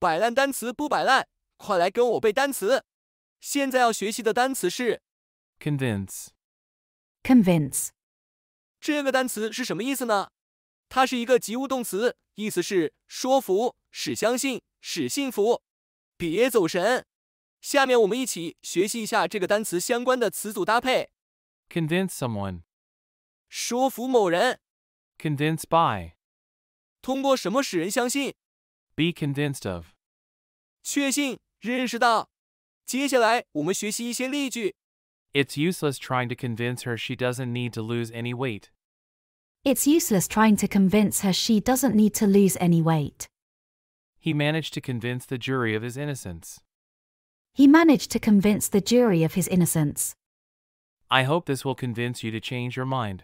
摆烂单词不摆烂，快来跟我背单词！现在要学习的单词是 convince。convince 这个单词是什么意思呢？它是一个及物动词，意思是说服、使相信、使信服。别走神，下面我们一起学习一下这个单词相关的词组搭配。convince someone 说服某人。convince by 通过什么使人相信？be convinced of. of，确信、认识到。接下来我们学习一些例句。It's useless trying to convince her she doesn't need to lose any weight. It's useless trying to convince her she doesn't need to lose any weight. He managed to convince the jury of his innocence. He managed to convince the jury of his innocence. I hope this will convince you to change your mind.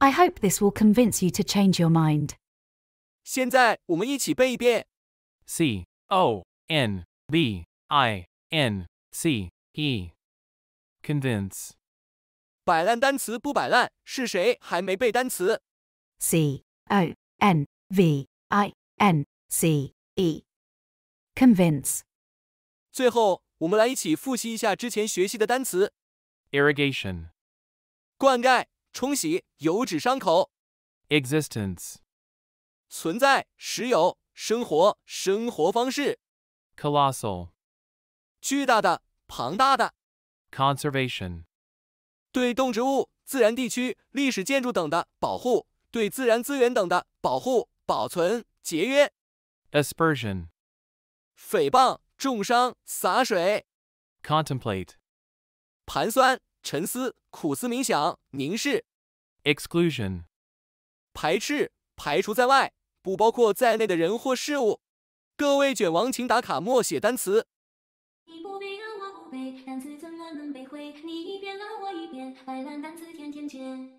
I hope this will convince you to change your mind. 现在我们一起背一遍：c o n v i n c e convince。摆烂单词不摆烂，是谁还没背单词？c o n v i n c e convince。最后，我们来一起复习一下之前学习的单词：irrigation，灌溉、冲洗、油脂伤口；existence。存在，时有，生活，生活方式，colossal，巨大的，庞大的，conservation，对动植物、自然地区、历史建筑等的保护，对自然资源等的保护、保存、节约 a s p e r s i o n 诽谤、重伤、洒水，contemplate，盘算、沉思、苦思冥想、凝视，exclusion，排斥、排除在外。不包括在内的人或事物各位卷王请打卡默写单词你不背我不背单词怎么能背会你一遍我一遍百万单词天天见